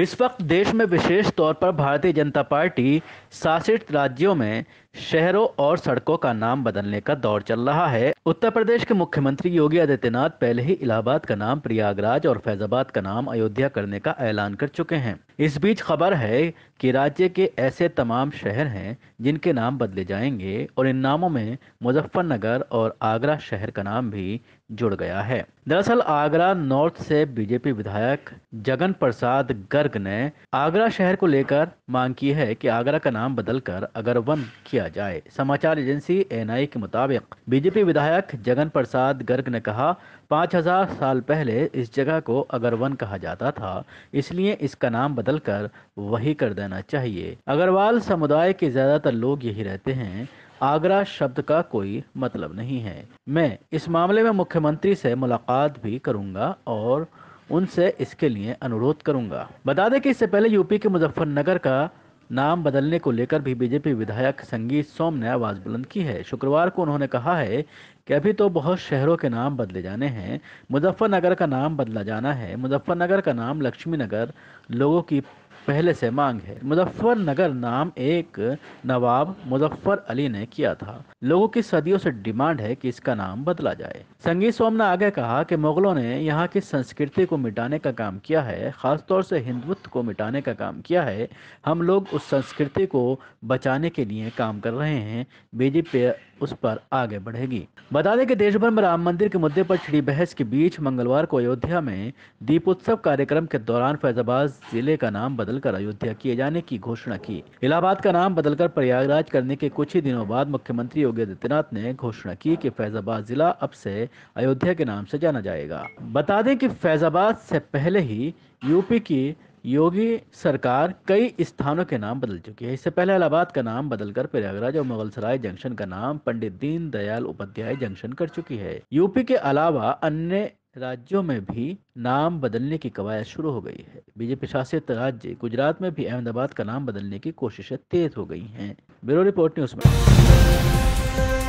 اس وقت دیش میں وشیش طور پر بھارتی جنتا پارٹی ساسٹھ راجیوں میں شہروں اور سڑکوں کا نام بدلنے کا دور چل رہا ہے اتر پردیش کے مکھ منتری یوگی آدتیہ ناتھ پہلے ہی الہ آباد کا نام پریاگ راج اور فیض آباد کا نام ایودھیا کرنے کا اعلان کر چکے ہیں اس بیچ خبر ہے کہ راجیہ کے ایسے تمام شہر ہیں جن کے نام بدلے جائیں گے اور ان ناموں میں مظفر نگر اور آگرہ شہر کا نام بھی جڑ گیا ہے دراصل آگرہ نارتھ سے بی جے پی بھایا جگن پرساد گرگ نے آگرہ شہر کو لے کر مانگ کی ہے کہ آگرہ کا نام بدل کر اگر ون کیا جائے سماچار ایجنسی این آئی کے مطابق B J P Jagan Prasad Garg نے کہا پانچ ہزار سال پہلے اس جگہ کو اگرون کہا جاتا تھا اس لیے اس کا نام بدل کر وہی کر دینا چاہیے اگروال سمدائے کے زیادہ تر لوگ یہی رہتے ہیں آگرہ شبد کا کوئی مطلب نہیں ہے میں اس معاملے میں مکہ منتری سے ملاقات بھی کروں گا اور ان سے اس کے لیے اندھ کروں گا بتا دیں کہ اس سے پہلے یو پی کے مظفر نگر کا نام بدلنے کو لے کر بھی بی جے پی ودھایک سنگیت سوم نے آواز بلند کی ہے شکروار کو انہوں نے کہا ہے کہ ابھی تو بہت شہروں کے نام بدلے جانے ہیں مظفر نگر کا نام بدلا جانا ہے مظفر نگر کا نام لکشمی نگر لوگوں کی پہلے سے مانگ ہے مظفر نگر نام ایک نواب مظفر علی نے کیا تھا لوگوں کی صدیوں سے ڈیمانڈ ہے کہ اس کا نام بدلا جائے سنگی سو نے آگے کہا کہ مغلوں نے یہاں کی سنسکرتی کو مٹانے کا کام کیا ہے خاص طور سے ہندوت کو مٹانے کا کام کیا ہے ہم لوگ اس سنسکرتی کو بچانے کے لیے کام کر رہے ہیں بی جی پی اس پر آگے بڑھے گی بتا دیں کہ دیش بھر میں رام مندر کے مدعے پر چھڑی بحث کے بیچ منگلوار کو ایودھیا میں دیپ کے دوران فیض آباد ضلع کا نام بدل کر ایودھیا کیے جانے کی گھوشنا کی آباد کا نام بدل کر پریاگ راج کرنے کے کچھ ہی دنوں بعد مکھیہ منتری یوگی آدتیہ ناتھ نے گھوشنا کی کہ فیض آباد ضلع اب سے ایودھیا کے نام سے جانا جائے گا بتا دیں کہ فیض آباد سے پہلے ہی یو پی کی یوگی سرکار کئی استھانوں کے نام بدل چکی ہے اس سے پہلے الہ آباد کا نام بدل کر پریاگراج اور مغل سرائے جنکشن کا نام پنڈت دین دیال دیا جنکشن کر چکی ہے یو پی کے علاوہ راجیوں میں بھی نام بدلنے کی قواعد شروع ہو گئی ہے بی جے پی شاشت راجیہ گجرات میں بھی احمد آباد کا نام بدلنے کی کوششیں تیز ہو گئی ہیں بیرو رپورٹ نیوز میں